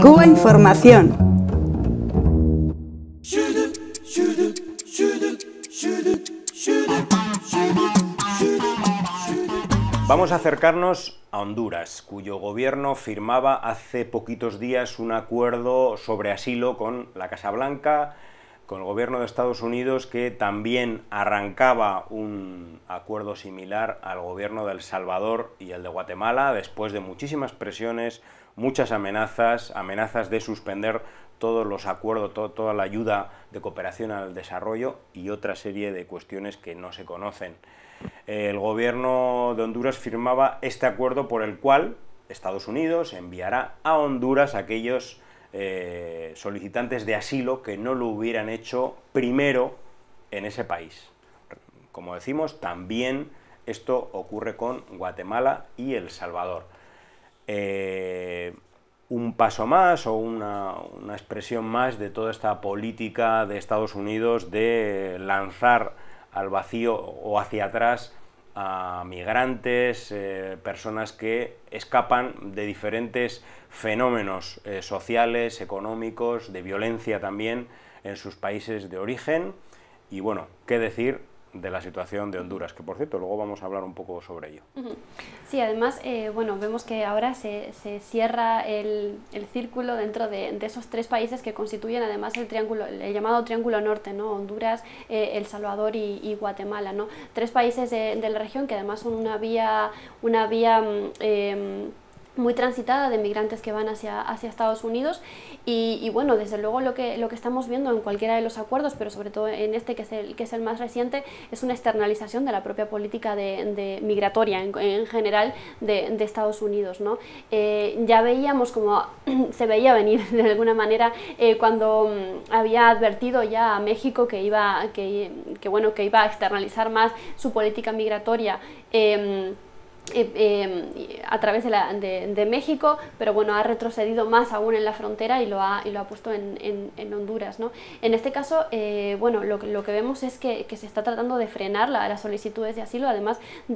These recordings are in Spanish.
Cuba Información. Vamos a acercarnos a Honduras, cuyo gobierno firmaba hace poquitos días un acuerdo sobre asilo con la Casa Blanca, con el gobierno de Estados Unidos, que también arrancaba un acuerdo similar al gobierno de El Salvador y el de Guatemala, después de muchísimas presiones muchas amenazas, amenazas de suspender todos los acuerdos, toda la ayuda de cooperación al desarrollo y otra serie de cuestiones que no se conocen. El gobierno de Honduras firmaba este acuerdo por el cual Estados Unidos enviará a Honduras a aquellos eh, solicitantes de asilo que no lo hubieran hecho primero en ese país. Como decimos, también esto ocurre con Guatemala y El Salvador. Eh, un paso más o una, expresión más de toda esta política de Estados Unidos de lanzar al vacío o hacia atrás a migrantes, eh, personas que escapan de diferentes fenómenos eh, sociales, económicos, de violencia también en sus países de origen. Y bueno, qué decir de la situación de Honduras, que por cierto, luego vamos a hablar un poco sobre ello. Sí, además, eh, bueno, vemos que ahora se, se cierra el, el, círculo dentro de, esos tres países que constituyen además el triángulo, el llamado Triángulo Norte, ¿no? Honduras, eh, El Salvador y, Guatemala, ¿no? Tres países de, la región que además son una vía, una vía mm, em, muy transitada de migrantes que van hacia, hacia Estados Unidos y, bueno, desde luego lo que, lo que estamos viendo en cualquiera de los acuerdos, pero sobre todo en este que es el, que es el más reciente, es una externalización de la propia política de, migratoria en, general de, Estados Unidos. ¿no? Eh, ya veíamos como se veía venir de alguna manera eh, cuando mm, había advertido ya a México que iba, que, bueno, que iba a externalizar más su política migratoria. Em, eh, eh, a través de, México, pero bueno, ha retrocedido más aún en la frontera y lo ha, y lo ha puesto en, en, Honduras. ¿no? En este caso, eh, bueno, lo, lo, que vemos es que, se está tratando de frenar las solicitudes de asilo, además mm,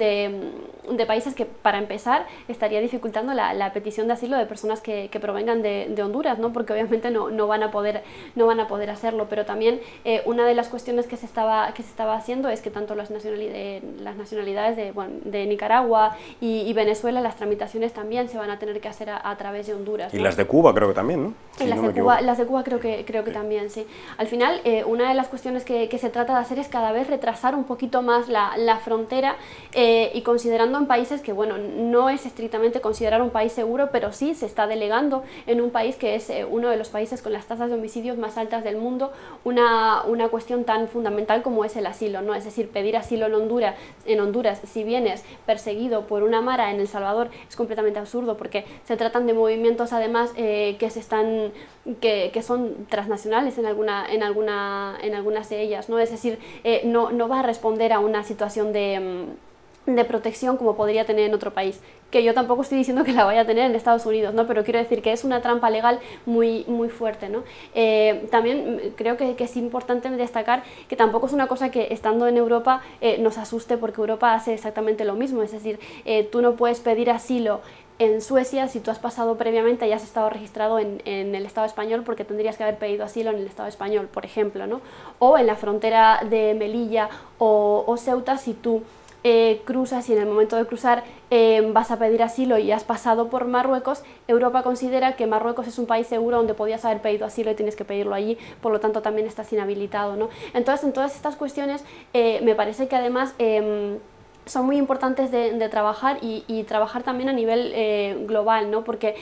de, países que, para empezar, estaría dificultando la, petición de asilo de personas que, que provengan de, Honduras, ¿no? porque obviamente no, van a poder, no van a poder hacerlo, pero también una de las cuestiones que se, estaba, que se estaba haciendo es que tanto las, nacionalidades, las nacionalidades de Nicaragua, y, Venezuela, las tramitaciones también se van a tener que hacer a, través de Honduras. Y las de Cuba creo que también, ¿no? las, de Cuba, las, de Cuba, creo que, creo que también, sí. Al final, eh, una de las cuestiones que, se trata de hacer es cada vez retrasar un poquito más la, frontera eh, y considerando en países que, bueno, no es estrictamente considerar un país seguro, pero sí se está delegando en un país que es eh, uno de los países con las tasas de homicidios más altas del mundo, una, una cuestión tan fundamental como es el asilo, ¿no? Es decir, pedir asilo en Honduras, en Honduras si vienes perseguido por una mara en El Salvador es completamente absurdo porque se tratan de movimientos además eh, que, se están, que, que, son transnacionales en, alguna, en, alguna, en algunas de ellas, ¿no? es decir, eh, no, no va a responder a una situación de... Mm, de protección como podría tener en otro país. Que yo tampoco estoy diciendo que la vaya a tener en Estados Unidos, ¿no? Pero quiero decir que es una trampa legal muy, muy fuerte, ¿no? Eh, también creo que, es importante destacar que tampoco es una cosa que estando en Europa eh, nos asuste porque Europa hace exactamente lo mismo. Es decir, eh, tú no puedes pedir asilo en Suecia si tú has pasado previamente y has estado registrado en, el Estado español porque tendrías que haber pedido asilo en el Estado español, por ejemplo, ¿no? O en la frontera de Melilla o, o Ceuta si tú eh, cruzas y en el momento de cruzar em, vas a pedir asilo y has pasado por Marruecos, Europa considera que Marruecos es un país seguro donde podías haber pedido asilo y tienes que pedirlo allí, por lo tanto también estás inhabilitado. ¿no? Entonces, en todas estas cuestiones eh, me parece que además em, son muy importantes de, trabajar y, trabajar también a nivel eh, global, ¿no? porque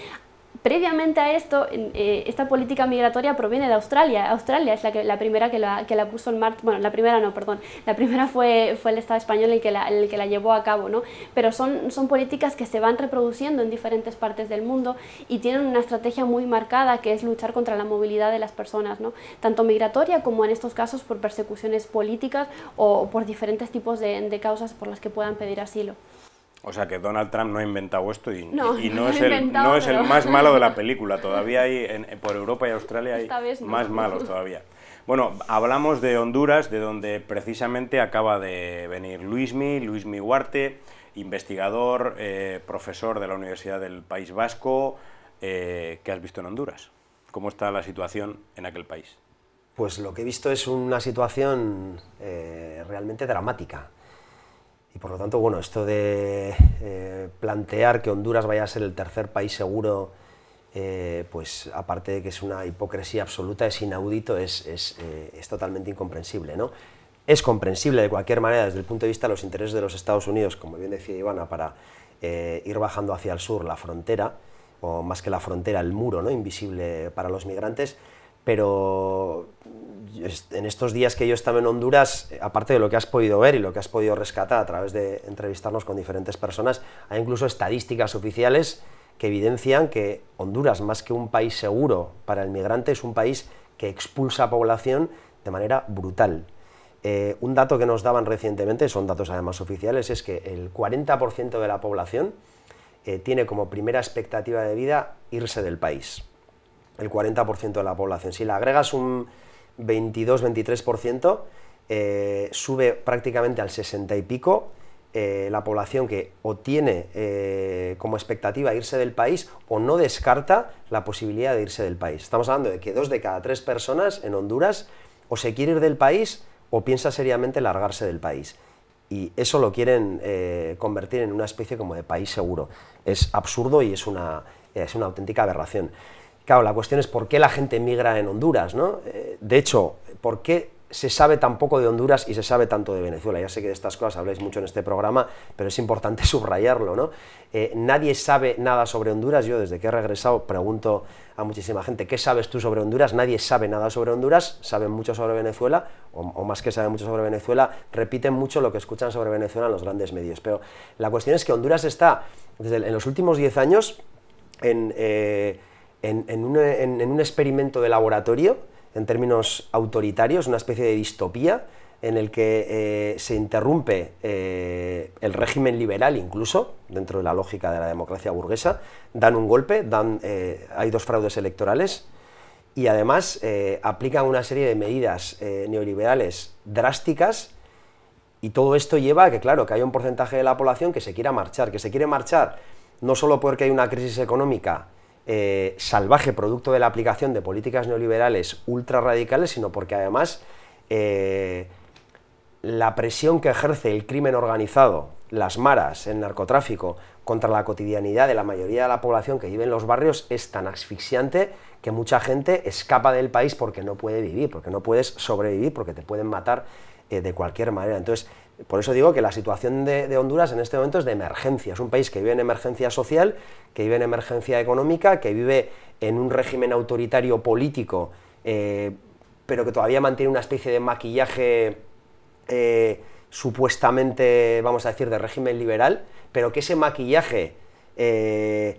Previamente a esto, eh, esta política migratoria proviene de Australia. Australia es la, primera que la, puso en marcha, bueno, la primera no, perdón, la primera fue, el Estado español el que la, que la llevó a cabo, ¿no? Pero son, políticas que se van reproduciendo en diferentes partes del mundo y tienen una estrategia muy marcada que es luchar contra la movilidad de las personas, ¿no? Tanto migratoria como en estos casos por persecuciones políticas o por diferentes tipos de causas por las que puedan pedir asilo. O sea que Donald Trump no ha inventado esto y no, es, el, más malo de la película. Todavía hay, por Europa y Australia hay más malos todavía. Bueno, hablamos de Honduras, de donde precisamente acaba de venir Luismi, Luismi Huarte, investigador, eh, profesor de la Universidad del País Vasco. Eh, ¿Qué has visto en Honduras? ¿Cómo está la situación en aquel país? Pues lo que he visto es una situación eh, realmente dramática por lo tanto, bueno, esto de eh, plantear que Honduras vaya a ser el tercer país seguro, eh, pues aparte de que es una hipocresía absoluta, es inaudito, es, eh, es totalmente incomprensible. ¿no? Es comprensible de cualquier manera desde el punto de vista de los intereses de los Estados Unidos, como bien decía Ivana, para ir bajando hacia el sur la frontera, o más que la frontera, el muro ¿no? invisible para los migrantes pero en estos días que yo estaba en Honduras, eh, aparte de lo que has podido ver y lo que has podido rescatar a través de entrevistarnos con diferentes personas, hay incluso estadísticas oficiales que evidencian que Honduras, más que un país seguro para el migrante, es un país que expulsa a población de manera brutal. Eh, un dato que nos daban recientemente, son datos además oficiales, es que el 40% de la población eh, tiene como primera expectativa de vida irse del país el 40% de la población. Si le agregas un 22-23%, eh, sube prácticamente al 60 y pico eh, la población que o tiene eh, como expectativa irse del país o no descarta la posibilidad de irse del país. Estamos hablando de que dos de cada tres personas en Honduras o se quiere ir del país o piensa seriamente largarse del país. Y eso lo quieren convertir en una especie como de país seguro. Es absurdo y es una, es una auténtica aberración. Claro, la cuestión es por qué la gente migra en Honduras, ¿no? Eh, de hecho, ¿por qué se sabe tan poco de Honduras y se sabe tanto de Venezuela? Ya sé que de estas cosas habláis mucho en este programa, pero es importante subrayarlo, ¿no? Eh, nadie sabe nada sobre Honduras. Yo desde que he regresado pregunto a muchísima gente, ¿qué sabes tú sobre Honduras? Nadie sabe nada sobre Honduras, saben mucho sobre Venezuela, o, más que saben mucho sobre Venezuela, repiten mucho lo que escuchan sobre Venezuela en los grandes medios. Pero la cuestión es que Honduras está, desde, en los últimos 10 años, en... Eh, en, un, experimento de laboratorio, en términos autoritarios, una especie de distopía en el que eh, se interrumpe eh, el régimen liberal incluso, dentro de la lógica de la democracia burguesa, dan un golpe, dan, eh, hay dos fraudes electorales y además aplican una serie de medidas neoliberales drásticas y todo esto lleva a que, claro, que hay un porcentaje de la población que se quiera marchar, que se quiere marchar no solo porque hay una crisis económica eh, salvaje producto de la aplicación de políticas neoliberales ultra radicales, sino porque además eh, la presión que ejerce el crimen organizado, las maras, el narcotráfico, contra la cotidianidad de la mayoría de la población que vive en los barrios es tan asfixiante que mucha gente escapa del país porque no puede vivir, porque no puedes sobrevivir, porque te pueden matar eh, de cualquier manera. Entonces, por eso digo que la situación de, Honduras en este momento es de emergencia. Es un país que vive en emergencia social, que vive en emergencia económica, que vive en un régimen autoritario político, eh, pero que todavía mantiene una especie de maquillaje eh, supuestamente, vamos a decir, de régimen liberal, pero que ese maquillaje eh,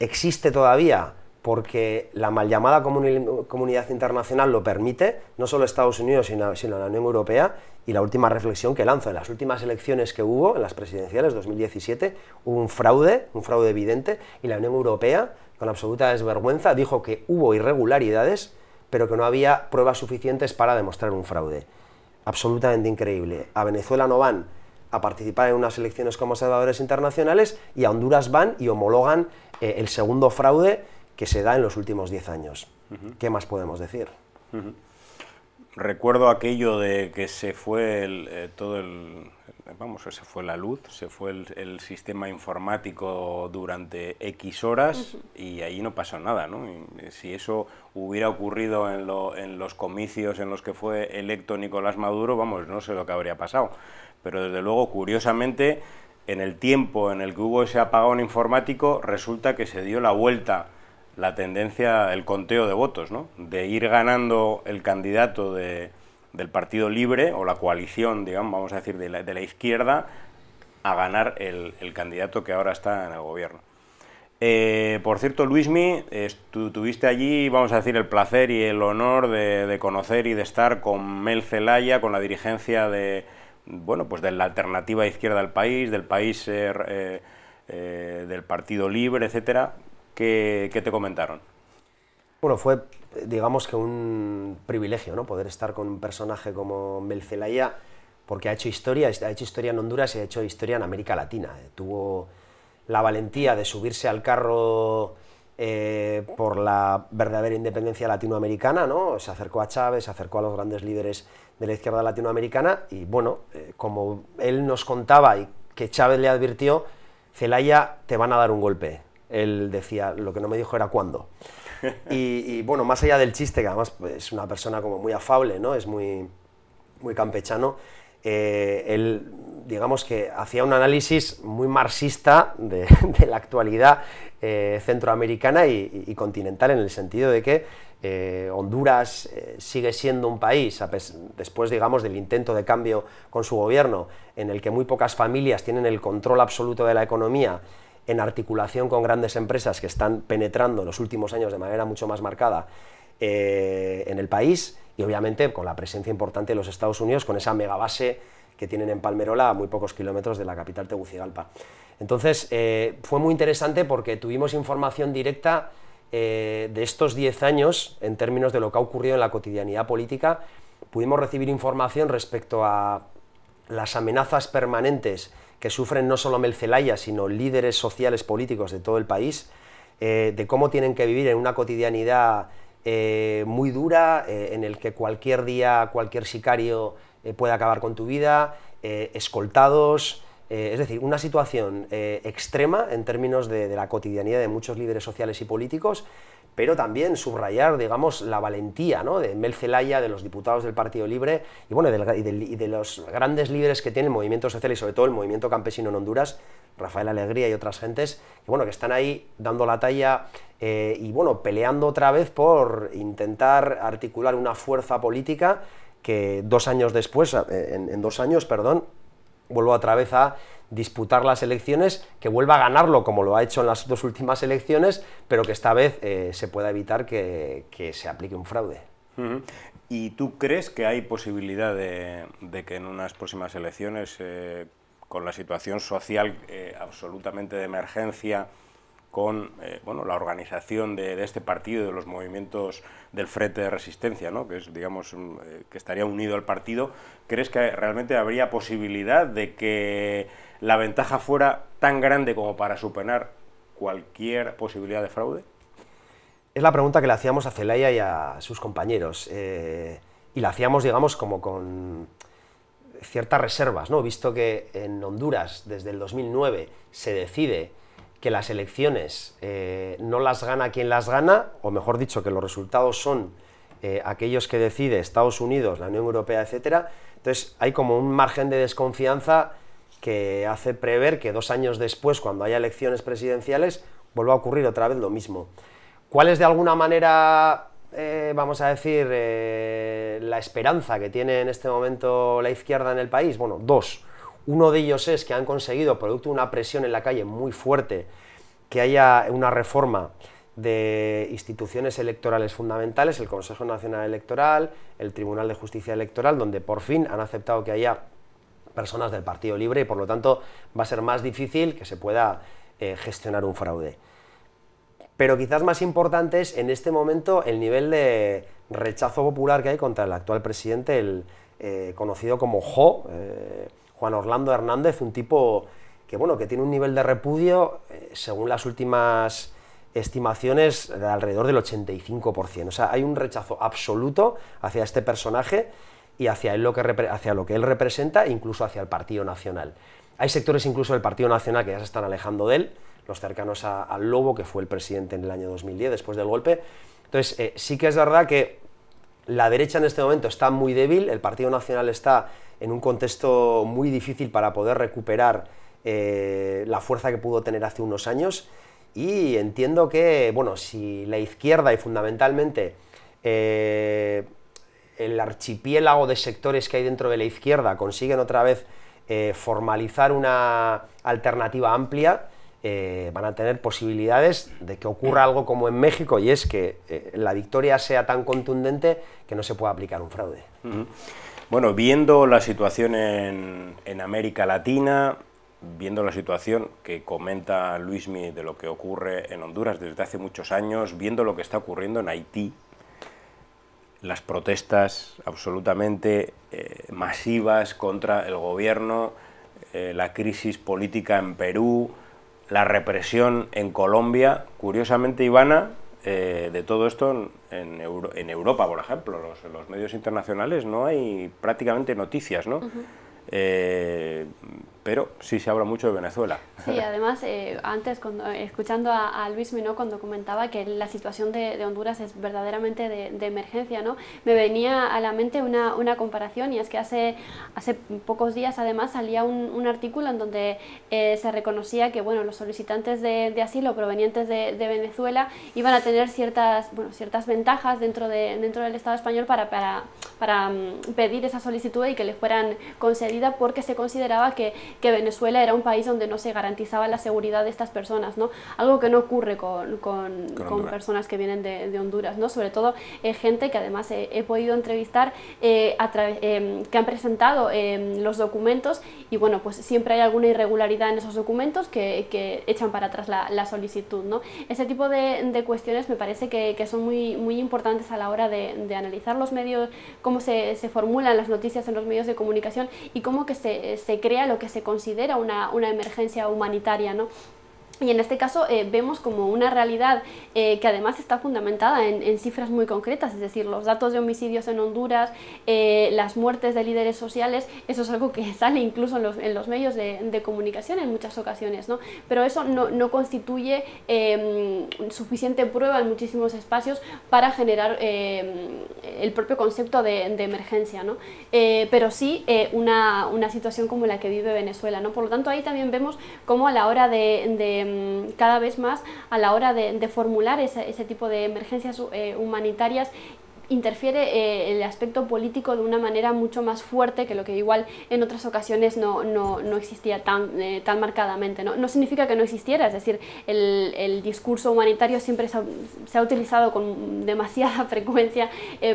existe todavía porque la mal llamada comunidad internacional lo permite, no solo Estados Unidos, sino, sino, la Unión Europea, y la última reflexión que lanzo, en las últimas elecciones que hubo, en las presidenciales 2017, hubo un fraude, un fraude evidente, y la Unión Europea, con absoluta desvergüenza, dijo que hubo irregularidades, pero que no había pruebas suficientes para demostrar un fraude. Absolutamente increíble. A Venezuela no van a participar en unas elecciones como observadores internacionales, y a Honduras van y homologan eh, el segundo fraude, que se da en los últimos 10 años. ¿Qué más podemos decir? Recuerdo aquello de que se fue el, eh, todo el, vamos, se fue la luz, se fue el, sistema informático durante X horas y ahí no pasó nada, ¿no? Eh, si eso hubiera ocurrido en, en, los comicios en los que fue electo Nicolás Maduro, vamos, no sé lo que habría pasado. Pero desde luego, curiosamente, en el tiempo en el que hubo ese apagón informático, resulta que se dio la vuelta la tendencia, el conteo de votos, ¿no? de ir ganando el candidato del Partido Libre o la coalición, digamos, vamos a decir, de la, izquierda a ganar el, candidato que ahora está en el gobierno. Eh, por cierto, Luismi, tuviste allí, vamos a decir, el placer y el honor de, conocer y de estar con Mel Zelaya, con la dirigencia de, bueno, pues de la alternativa izquierda país, del país eh, eh, del Partido Libre, etcétera que, te comentaron? Bueno, fue, digamos que un privilegio, ¿no? Poder estar con un personaje como Mel Zelaya, porque ha hecho historia, ha hecho historia en Honduras y ha hecho historia en América Latina. Eh, tuvo la valentía de subirse al carro eh, por la verdadera independencia latinoamericana, ¿no? Se acercó a Chávez, se acercó a los grandes líderes de la izquierda latinoamericana y, bueno, eh, como él nos contaba y que Chávez le advirtió, Zelaya te van a dar un golpe, él decía, lo que no me dijo era cuándo. Y, bueno, más allá del chiste, que además pues, es una persona como muy afable, ¿no? Es muy, campechano. Eh, él, digamos que hacía un análisis muy marxista de, la actualidad eh, centroamericana y, continental en el sentido de que eh, Honduras sigue siendo un país, después, digamos, del intento de cambio con su gobierno, en el que muy pocas familias tienen el control absoluto de la economía en articulación con grandes empresas que están penetrando en los últimos años de manera mucho más marcada eh, en el país y obviamente con la presencia importante de los Estados Unidos, con esa megabase que tienen en Palmerola, a muy pocos kilómetros de la capital Tegucigalpa. Entonces, eh, fue muy interesante porque tuvimos información directa eh, de estos 10 años en términos de lo que ha ocurrido en la cotidianidad política. Pudimos recibir información respecto a las amenazas permanentes que sufren no solo Mel sino líderes sociales políticos de todo el país, eh, de cómo tienen que vivir en una cotidianidad eh, muy dura, eh, en el que cualquier día, cualquier sicario puede acabar con tu vida, escoltados, es decir, una situación extrema en términos de la cotidianidad de muchos líderes sociales y políticos, pero también subrayar, digamos, la valentía de Mel Zelaya, de los diputados del Partido Libre y, bueno, de los grandes líderes que tiene el movimiento social y sobre todo el movimiento campesino en Honduras, Rafael Alegría y otras gentes, que, bueno, que están ahí dando la talla eh, y bueno, peleando otra vez por intentar articular una fuerza política que dos años después, eh, en, en dos años, perdón, vuelvo otra vez a disputar las elecciones, que vuelva a ganarlo como lo ha hecho en las dos últimas elecciones, pero que esta vez eh, se pueda evitar que, se aplique un fraude. ¿Y tú crees que hay posibilidad de, que en unas próximas elecciones, eh, con la situación social eh, absolutamente de emergencia, con eh, bueno, la organización de, este partido, de los movimientos del Frente de Resistencia, ¿no? que, es, digamos, eh, que estaría unido al partido, ¿crees que realmente habría posibilidad de que la ventaja fuera tan grande como para superar cualquier posibilidad de fraude? Es la pregunta que le hacíamos a Celaya y a sus compañeros, eh, y la hacíamos, digamos, como con ciertas reservas, ¿no? visto que en Honduras desde el 2009 se decide que las elecciones eh, no las gana quien las gana, o mejor dicho, que los resultados son eh, aquellos que decide Estados Unidos, la Unión Europea, etcétera. Entonces hay como un margen de desconfianza que hace prever que dos años después, cuando haya elecciones presidenciales, vuelva a ocurrir otra vez lo mismo. ¿Cuál es de alguna manera, eh, vamos a decir, la esperanza que tiene en este momento la izquierda en el país? Bueno, dos. Uno de ellos es que han conseguido, producto de una presión en la calle muy fuerte, que haya una reforma de instituciones electorales fundamentales, el Consejo Nacional Electoral, el Tribunal de Justicia Electoral, donde por fin han aceptado que haya personas del Partido Libre y por lo tanto va a ser más difícil que se pueda eh, gestionar un fraude. Pero quizás más importante es en este momento el nivel de rechazo popular que hay contra el actual presidente, el eh, conocido como Jo, Juan Orlando Hernández, un tipo que, bueno, que tiene un nivel de repudio, eh, según las últimas estimaciones, de alrededor del 85%. O sea, hay un rechazo absoluto hacia este personaje y hacia, él lo que hacia lo que él representa, incluso hacia el Partido Nacional. Hay sectores incluso del Partido Nacional que ya se están alejando de él, los cercanos al Lobo, que fue el presidente en el año 2010, después del golpe. Entonces, eh, sí que es verdad que la derecha en este momento está muy débil, el Partido Nacional está en un contexto muy difícil para poder recuperar eh, la fuerza que pudo tener hace unos años y entiendo que, bueno, si la izquierda y fundamentalmente eh, el archipiélago de sectores que hay dentro de la izquierda consiguen otra vez eh, formalizar una alternativa amplia, eh, van a tener posibilidades de que ocurra algo como en México y es que eh, la victoria sea tan contundente que no se pueda aplicar un fraude. Bueno, viendo la situación en, América Latina, viendo la situación que comenta Luismi de lo que ocurre en Honduras desde hace muchos años, viendo lo que está ocurriendo en Haití, las protestas absolutamente eh, masivas contra el gobierno, la crisis política en Perú, la represión en Colombia, curiosamente, Ivana, eh, de todo esto en, Euro, en, Europa, por ejemplo, los, los medios internacionales no hay prácticamente noticias, ¿no? pero sí se habla mucho de Venezuela. Sí, además, eh, antes, eh, escuchando a, Luis Minó cuando comentaba que la situación de, Honduras es verdaderamente de, emergencia, ¿no? me venía a la mente una, comparación y es que hace, hace pocos días además salía un, artículo en donde eh, se reconocía que bueno, los solicitantes de, asilo provenientes de, Venezuela iban a tener ciertas, bueno, ciertas ventajas dentro, de, dentro del Estado español para, para, para mm, pedir esa solicitud y que les fueran concedida porque se consideraba que que Venezuela era un país donde no se garantizaba la seguridad de estas personas, ¿no? Algo que no ocurre con, con, personas que vienen de, Honduras, ¿no? Sobre todo eh, gente que además he, podido entrevistar eh, eh, que han presentado los documentos y bueno, pues siempre hay alguna irregularidad en esos documentos que, que echan para atrás la, la, solicitud, ¿no? Ese tipo de, de cuestiones me parece que, que, son muy, muy importantes a la hora de, de analizar los medios, cómo se, se, formulan las noticias en los medios de comunicación y cómo que se, se crea lo que se se considera una, una emergencia humanitaria, ¿no? Y en este caso eh, vemos como una realidad eh, que además está fundamentada en, cifras muy concretas, es decir, los datos de homicidios en Honduras, eh, las muertes de líderes sociales, eso es algo que sale incluso en los, medios de, comunicación en muchas ocasiones, ¿no? pero eso no, constituye em, suficiente prueba en muchísimos espacios para generar em, el propio concepto de, emergencia, ¿no? pero sí una, situación como la que vive Venezuela. ¿no? Por lo tanto, ahí también vemos cómo a la hora de Em, cada vez más a la hora de, formular ese, tipo de emergencias eh, humanitarias interfiere eh, el aspecto político de una manera mucho más fuerte que lo que igual en otras ocasiones no, no, existía tan, eh, tan marcadamente. ¿no? significa que no existiera, es decir, el, discurso humanitario siempre se ha, utilizado con demasiada frecuencia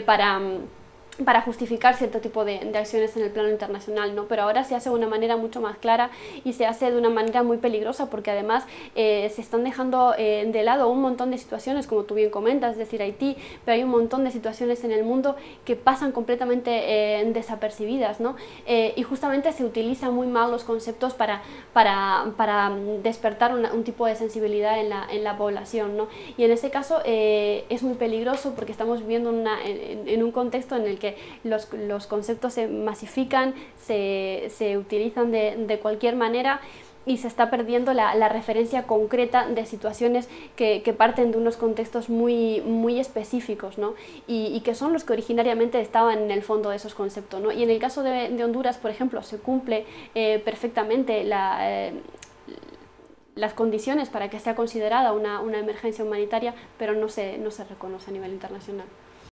para para justificar cierto tipo de, acciones en el plano internacional, ¿no? Pero ahora se hace de una manera mucho más clara y se hace de una manera muy peligrosa porque además eh, se están dejando eh, de lado un montón de situaciones, como tú bien comentas, es decir, Haití, pero hay un montón de situaciones en el mundo que pasan completamente eh, desapercibidas, ¿no? y justamente se utilizan muy mal los conceptos para, para, para despertar un tipo de sensibilidad en la, en la, población, ¿no? Y en ese caso es muy peligroso porque estamos viviendo una, en un contexto en el que los, conceptos se masifican, se, utilizan de, cualquier manera y se está perdiendo la, referencia concreta de situaciones que, parten de unos contextos muy, muy específicos y, que son los que originariamente estaban en el fondo de esos conceptos. ¿no? Y en el caso de, Honduras, por ejemplo, se cumple eh, perfectamente eh, las condiciones para que sea considerada una, emergencia humanitaria, pero no se reconoce a nivel internacional.